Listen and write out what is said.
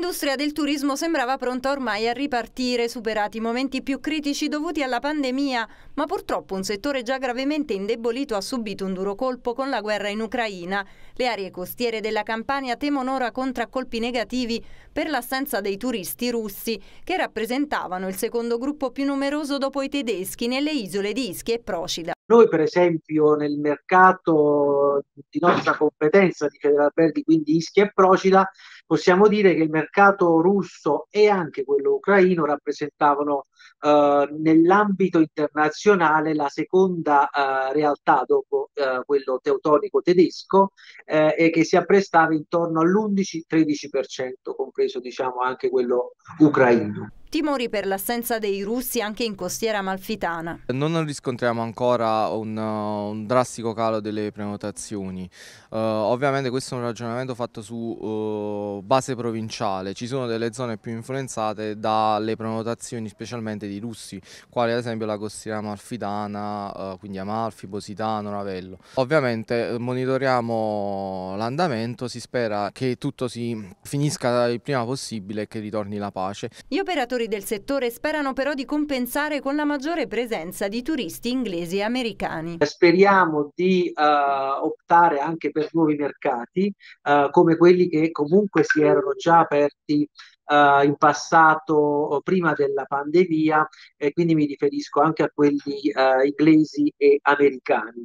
L'industria del turismo sembrava pronta ormai a ripartire, superati i momenti più critici dovuti alla pandemia, ma purtroppo un settore già gravemente indebolito ha subito un duro colpo con la guerra in Ucraina. Le aree costiere della Campania temono ora contraccolpi negativi per l'assenza dei turisti russi, che rappresentavano il secondo gruppo più numeroso dopo i tedeschi nelle isole di Ischia e Procida. Noi per esempio nel mercato di nostra competenza di Federal Verdi, quindi Ischia e Procida, possiamo dire che il mercato russo e anche quello ucraino rappresentavano eh, nell'ambito internazionale la seconda eh, realtà dopo eh, quello teutonico tedesco eh, e che si apprestava intorno all'11-13%, compreso diciamo anche quello ucraino timori per l'assenza dei russi anche in costiera amalfitana. Non riscontriamo ancora un, uh, un drastico calo delle prenotazioni, uh, ovviamente questo è un ragionamento fatto su uh, base provinciale, ci sono delle zone più influenzate dalle prenotazioni specialmente di russi, quali ad esempio la costiera amalfitana, uh, quindi Amalfi, Positano, Ravello. Ovviamente eh, monitoriamo l'andamento, si spera che tutto si finisca il prima possibile e che ritorni la pace. Gli operatori operatori del settore sperano però di compensare con la maggiore presenza di turisti inglesi e americani. Eh, speriamo di uh, optare anche per nuovi mercati, uh, come quelli che comunque si erano già aperti Uh, in passato prima della pandemia e quindi mi riferisco anche a quelli uh, inglesi e americani.